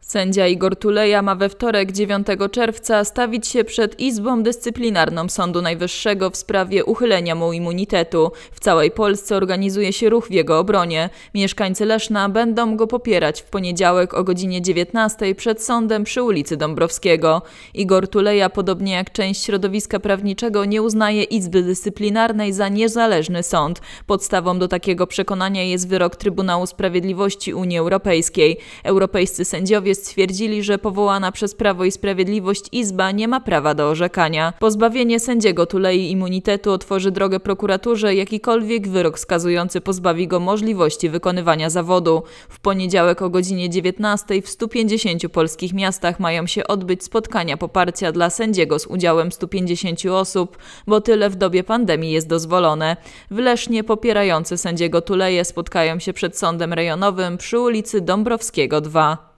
Sędzia Igor Tuleja ma we wtorek 9 czerwca stawić się przed Izbą Dyscyplinarną Sądu Najwyższego w sprawie uchylenia mu immunitetu. W całej Polsce organizuje się ruch w jego obronie. Mieszkańcy Leszna będą go popierać w poniedziałek o godzinie 19 przed sądem przy ulicy Dąbrowskiego. Igor Tuleja, podobnie jak część środowiska prawniczego, nie uznaje Izby Dyscyplinarnej za niezależny sąd. Podstawą do takiego przekonania jest wyrok Trybunału Sprawiedliwości Unii Europejskiej. Europejscy sędziowie posłowie stwierdzili, że powołana przez Prawo i Sprawiedliwość Izba nie ma prawa do orzekania. Pozbawienie sędziego Tulei immunitetu otworzy drogę prokuraturze, jakikolwiek wyrok skazujący pozbawi go możliwości wykonywania zawodu. W poniedziałek o godzinie 19 w 150 polskich miastach mają się odbyć spotkania poparcia dla sędziego z udziałem 150 osób, bo tyle w dobie pandemii jest dozwolone. W Lesznie popierający sędziego Tuleje spotkają się przed sądem rejonowym przy ulicy Dąbrowskiego 2.